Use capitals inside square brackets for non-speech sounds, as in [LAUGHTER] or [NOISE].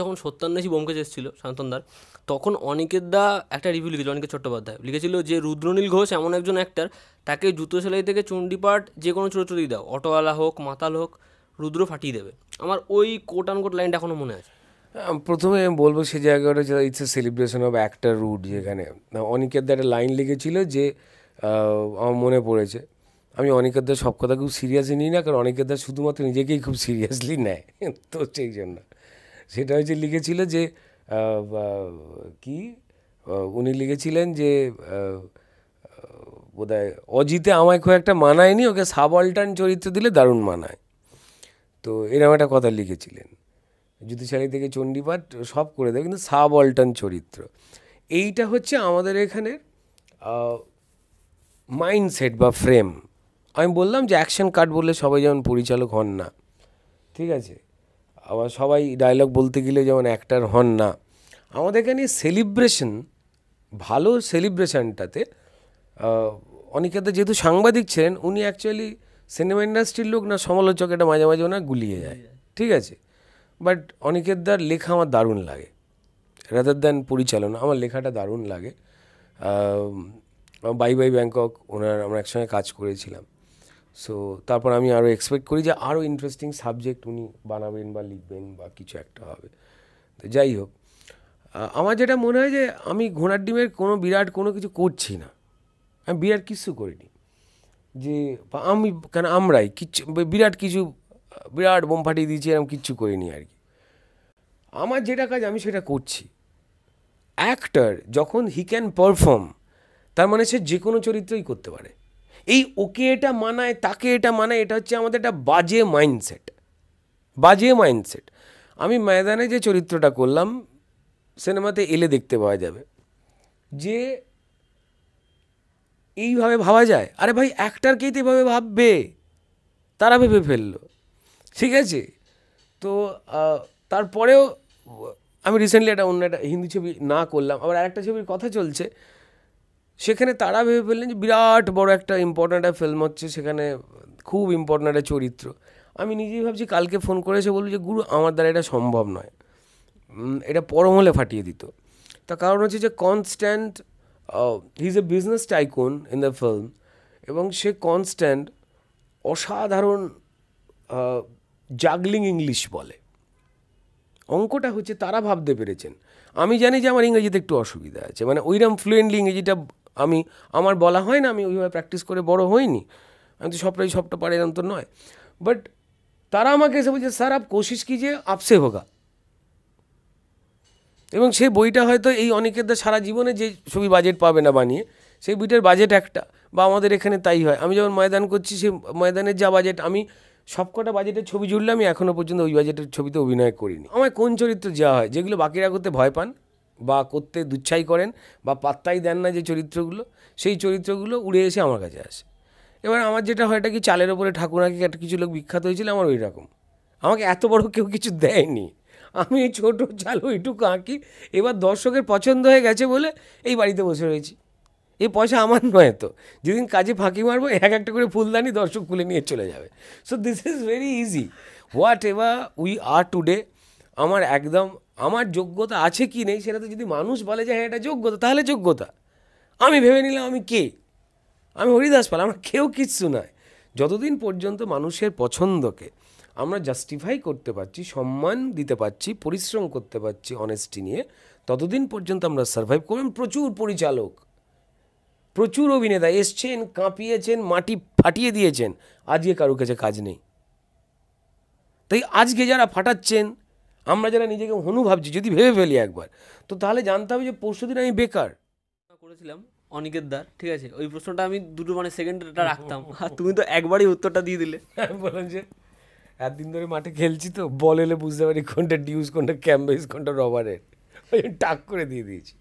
যখন সত্যান্বেষী ব্যোমকেশ এসেছিল শান্তনদার তখন অনিকের দা একটা রিভিউ লিখেছিল অনিকের চট্টোপাধ্যায় লিখেছিল যে রুদ্রনীল ঘোষ এমন একজন অ্যাক্টার তাকে জুতো সেলাই থেকে চণ্ডীপাঠ যে কোনো চরিত্র দিয়ে দাও অটোওয়ালা হোক মাতাল হোক রুদ্র ফাটিয়ে দেবে আমার ওই কোট আনকোট লাইনটা এখনও মনে আছে প্রথমে আমি বলবো সে জায়গাটা it's a celebration of actor root যেখানে অনিকের দা একটা লাইন লিখেছিল যে আমার মনে পড়েছে আমি অনেকের দা সব কথা খুব সিরিয়াসলি নিই না কারণ অনেকের দা শুধুমাত্র নিজেকেই খুব সিরিয়াসলি নেয় [LAUGHS] তো সেই জন্য সেটা হচ্ছে লিখেছিল যে কি উনি লিখেছিলেন যে বোধহয় অজিতে আমায় খুব একটা মানায়নি ওকে সাবঅল্টার্ন চরিত্র দিলে দারুণ মানায় তো এরকম একটা কথা লিখেছিলেন জুতিশালী থেকে চণ্ডীপাঠ সব করে দেয় কিন্তু সাবঅল্টার্ন চরিত্র এইটা হচ্ছে আমাদের এখানের মাইন্ডসেট বা ফ্রেম আমি বললাম যে অ্যাকশন কার্ড বললে সবাই যেমন পরিচালক হন না ঠিক আছে আবার সবাই ডায়লগ বলতে গেলে যেমন অ্যাক্টার হন না আমাদের এখানে সেলিব্রেশন ভালো সেলিব্রেশনটাতে তো যেহেতু সাংবাদিক ছিলেন উনি অ্যাকচুয়ালি সিনেমা ইন্ডাস্ট্রির লোক না সমালোচক এটা মাঝে মাঝে ওনার গুলিয়ে যায় ঠিক আছে বাট অনিকেতদার লেখা আমার দারুণ লাগে রাদার দ্যান পরিচালনা আমার লেখাটা দারুণ লাগে বাই বাই ব্যাংকক ওনার আমরা একসঙ্গে কাজ করেছিলাম সো তারপর আমি আরও এক্সপেক্ট করি যে আরও ইন্টারেস্টিং সাবজেক্ট উনি বানাবেন বা লিখবেন বা কিছু একটা হবে তো যাই হোক আমার যেটা মনে হয় যে আমি ঘোড়ার ডিমের কোনো বিরাট কোনো কিছু করছি না আমি বিরাট কিছু করিনি যে আমি কেন আমরাই কিচ্ছু বিরাট কিছু বিরাট বোম ফাটিয়ে দিয়েছি এরকম কিচ্ছু করিনি আর কি আমার যেটা কাজ আমি সেটা করছি অ্যাক্টার যখন হি ক্যান পারফর্ম তার মানে সে যে কোনো চরিত্রই করতে পারে এই ওকে এটা মানায় তাকে এটা মানায় এটা হচ্ছে আমাদের একটা বাজে মাইন্ডসেট বাজে মাইন্ডসেট আমি ময়দানে যে চরিত্রটা করলাম সিনেমাতে এলে দেখতে পাওয়া যাবে যে এইভাবে ভাবা যায় আরে ভাই অ্যাক্টারকেই তো এভাবে ভাববে তারা ভেবে ফেললো ঠিক আছে তো তারপরেও আমি রিসেন্টলি একটা অন্য একটা হিন্দি ছবি না করলাম আবার আরেকটা ছবির কথা চলছে সেখানে তারা ভেবে ফেললেন যে বিরাট বড় একটা ইম্পর্ট্যান্ট একটা ফিল্ম হচ্ছে সেখানে খুব ইম্পর্ট্যান্ট একটা চরিত্র আমি নিজেই ভাবছি কালকে ফোন করেছে বলল যে গুরু আমার দ্বারা এটা সম্ভব নয় এটা পরম হলে ফাটিয়ে দিত তার কারণ হচ্ছে যে constant he is a business tycoon in the film এবং সে কনস্ট্যান্ট অসাধারণ জাগলিং ইংলিশ বলে অঙ্কটা হচ্ছে তারা ভাবতে পেরেছেন আমি জানি যে আমার ইংরেজিতে একটু অসুবিধা আছে মানে ওইরকম ফ্লুয়েন্টলি ইংরেজিটা আমি আমার বলা হয় না আমি ওইভাবে প্র্যাকটিস করে বড় হইনি আমি তো সবটাই সবটা পারে এরকম তো নয় বাট তারা আমাকে এসে বলছে স্যার আপ কোশিস যে আপসে হোগা এবং সেই বইটা হয়তো এই অনেকের দা সারা জীবনে যে ছবি বাজেট পাবে না বানিয়ে সেই বইটার বাজেট একটা বা আমাদের এখানে তাই হয় আমি যখন ময়দান করছি সেই ময়দানের যা বাজেট আমি সবকটা বাজেটের ছবি জুড়লে আমি এখনও পর্যন্ত ওই বাজেটের ছবিতে অভিনয় করিনি আমায় কোন চরিত্র যাওয়া হয় যেগুলো বাকিরা করতে ভয় পান বা করতে দুচ্ছাই করেন বা পাত্তাই দেন না যে চরিত্রগুলো সেই চরিত্রগুলো উড়ে এসে আমার কাছে আসে এবার আমার যেটা হয় এটা কি চালের ওপরে ঠাকুরাকে একটা কিছু লোক বিখ্যাত হয়েছিল আমার ওই রকম আমাকে এত বড় কেউ কিছু দেয়নি আমি এই ছোটো চাল ওইটুকু আঁকি এবার দর্শকের পছন্দ হয়ে গেছে বলে এই বাড়িতে বসে রয়েছি এই পয়সা আমার নয় তো যেদিন কাজে ফাঁকি মারবো এক একটা করে ফুলদানি দর্শক খুলে নিয়ে চলে যাবে so this is very easy whatever we are today আমার একদম আমার যোগ্যতা আছে কি নেই সেটা তো যদি মানুষ বলে যে হ্যাঁ এটা যোগ্যতা তাহলে যোগ্যতা আমি ভেবে নিলাম আমি কে আমি হরিদাস পাল আমার কেউ কিচ্ছু নয় যতদিন পর্যন্ত মানুষের পছন্দকে আমরা জাস্টিফাই করতে পারছি সম্মান দিতে পারছি পরিশ্রম করতে পারছি অনেস্টি নিয়ে ততদিন পর্যন্ত আমরা সার্ভাইভ করবেন প্রচুর পরিচালক প্রচুর অভিনেতা এসছেন কাঁপিয়েছেন মাটি ফাটিয়ে দিয়েছেন আজকে কারুর কাছে কাজ নেই তাই আজকে যারা ফাটাচ্ছেন আমরা যারা নিজেকে হনু ভাবছি যদি ভেবে ফেলি একবার তো তাহলে জানতে হবে যে পরশু দিন আমি বেকার করেছিলাম অনিকের দ্বার ঠিক আছে ওই প্রশ্নটা আমি দুটো মানে সেকেন্ডটা রাখতাম আর তুমি তো একবারই উত্তরটা দিয়ে দিলে আমি [LAUGHS] বললাম যে এতদিন ধরে মাঠে খেলছি তো বল এলে বুঝতে পারি কোনটা ডিউস কোনটা ক্যাম্বেস কোনটা রবারের ওই টাক করে দিয়ে দিয়েছি